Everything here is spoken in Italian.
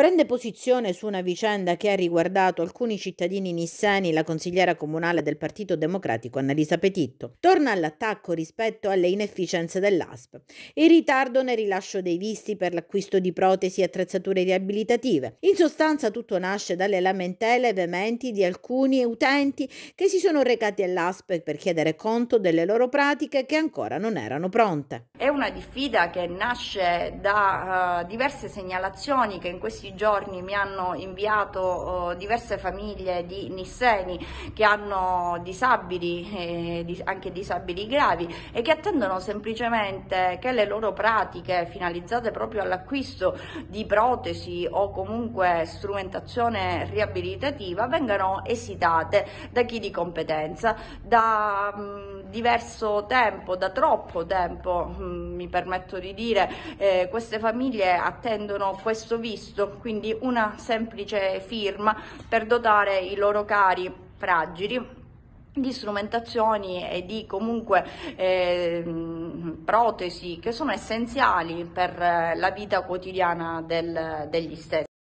prende posizione su una vicenda che ha riguardato alcuni cittadini nisseni, la consigliera comunale del Partito Democratico Annalisa Petitto. Torna all'attacco rispetto alle inefficienze dell'ASP, il ritardo nel rilascio dei visti per l'acquisto di protesi e attrezzature riabilitative. In sostanza tutto nasce dalle lamentele veementi di alcuni utenti che si sono recati all'ASP per chiedere conto delle loro pratiche che ancora non erano pronte. È una diffida che nasce da uh, diverse segnalazioni che in questi questi giorni mi hanno inviato oh, diverse famiglie di nisseni che hanno disabili, eh, anche disabili gravi e che attendono semplicemente che le loro pratiche finalizzate proprio all'acquisto di protesi o comunque strumentazione riabilitativa vengano esitate da chi di competenza. Da, mm, diverso tempo, da troppo tempo mm, mi permetto di dire, eh, queste famiglie attendono questo visto quindi una semplice firma per dotare i loro cari fragili di strumentazioni e di comunque eh, protesi che sono essenziali per eh, la vita quotidiana del, degli stessi.